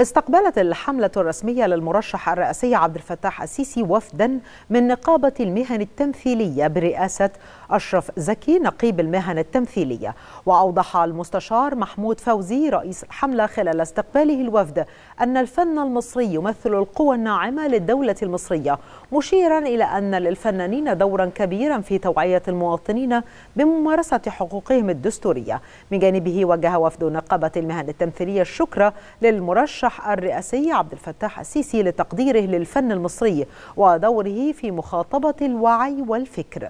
استقبلت الحملة الرسمية للمرشح الرئاسي عبد الفتاح السيسي وفدا من نقابة المهن التمثيلية برئاسة أشرف زكي نقيب المهن التمثيلية وأوضح المستشار محمود فوزي رئيس الحملة خلال استقباله الوفد أن الفن المصري يمثل القوى الناعمة للدولة المصرية مشيرا إلى أن للفنانين دورا كبيرا في توعية المواطنين بممارسة حقوقهم الدستورية من جانبه وجه وفد نقابة المهن التمثيلية الشكر للمرشح المرشح الرئاسي عبد الفتاح السيسي لتقديره للفن المصري ودوره في مخاطبة الوعي والفكر